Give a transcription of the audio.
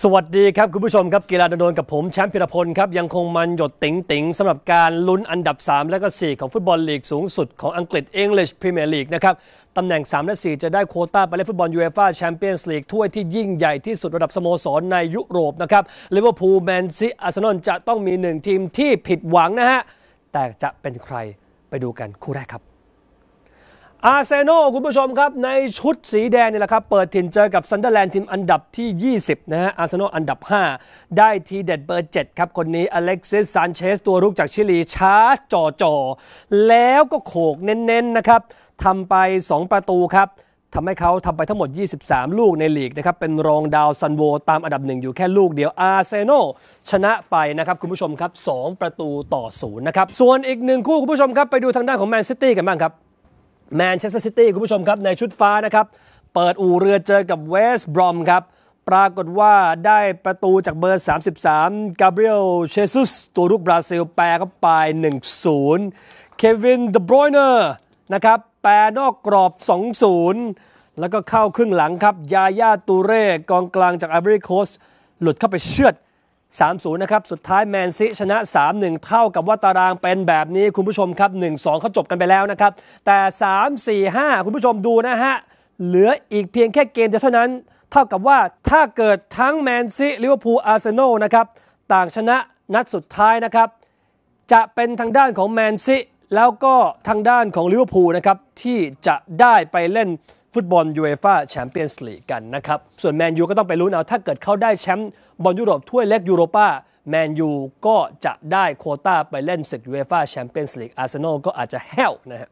สวัสดีครับ คุณผู้ชมครับกีฬาดนโดนกับผม แชมป์พิรพลครับ ยังคงมันหยดติ๋งติ๋งสำหรับการลุ้นอันดับ 3 และก็ 4 ของฟุตบอลลีกสูงสุดของอังกฤษ English Premier League นะครับตำแหน่ง 3 และ 4 จะได้โคต้าไปเล่นฟุตบอลยูเอฟ่าแชมเปี้ยนส์ลีกถ้วยที่ยิ่งใหญ่ที่สุดระดับสโมสรในยุโรปนะครับลิเวอร์พูลแมนซีอาร์เซนอลจะต้องมีหนึ่งทีมที่ผิดหวังนะฮะแต่จะเป็นใครไปดูกันคู่แรกครับอาร์เซนอลคุณผู้ชมครับ ในชุดสีแดงนี่แหละครับ เปิดถิ่นเจอกับซันเดอร์แลนด์ทีมอันดับที่ 20 นะฮะ อาร์เซนอลอันดับ 5 ได้ทีเด็ดเบอร์ 7 ครับคนนี้อเล็กซิสซานเชสตัวรุกจากชิลี ชาร์จจ่อจ่อแล้วก็โขกเน้น ๆ นะครับทำไป 2 ประตูครับทำให้เขาทำไปทั้งหมด 23 ลูกในลีกนะครับ เป็นรองดาวซันโวตามอันดับหนึ่งอยู่แค่ลูกเดียวอาร์เซนอลชนะไปนะครับคุณผู้ชมครับ 2 ประตูต่อศูนย์นะครับส่วนอีกหนึ่งคู่คุณผู้ชมครับไปดูทางด้านของแมนซิตี้กันบ้างครับแมนเชสเตอร์ซิตี้คุณผู้ชมครับ ในชุดฟ้านะครับ เปิดอู่เรือเจอกับเวสต์บรอมครับ ปรากฏว่าได้ประตูจากเบอร์ 33กาเบรียลเชซุสตัวลูกบราซิล แปลเข้าไป 1-0เควินเดบรอยเนอร์นะครับ แปลนอกกรอบ 2-0 แล้วก็เข้าครึ่งหลังครับยาย่าตูเร่กองกลางจากอเบรีโคสหลุดเข้าไปเชือด3-0นะครับสุดท้ายแมนซิชนะ3-1 เท่ากับว่าตารางเป็นแบบนี้คุณผู้ชมครับ 1-2เขาจบกันไปแล้วนะครับแต่ 3-4-5 คุณผู้ชมดูนะฮะ เหลืออีกเพียงแค่เกมเดียวเท่านั้นเท่ากับว่าถ้าเกิดทั้งแมนซิลิเวอร์พูลอาร์เซนอลนะครับต่างชนะนัดสุดท้ายนะครับ จะเป็นทางด้านของแมนซิแล้วก็ทางด้านของลิเวอร์พูลนะครับที่จะได้ไปเล่นฟุตบอลยูเอฟ่าแชมเปี้ยนส์ลีกกันนะครับ ส่วนแมนยูก็ต้องไปลุ้นเอาถ้าเกิดเขาได้แชมป์บอลยุโรปถ้วยเล็กยูโรปาแมนยูก็จะได้โคต้าไปเล่นศึกยูเอฟ่าแชมเปี้ยนส์ลีกอาร์เซนอลก็อาจจะแห้วนะฮะ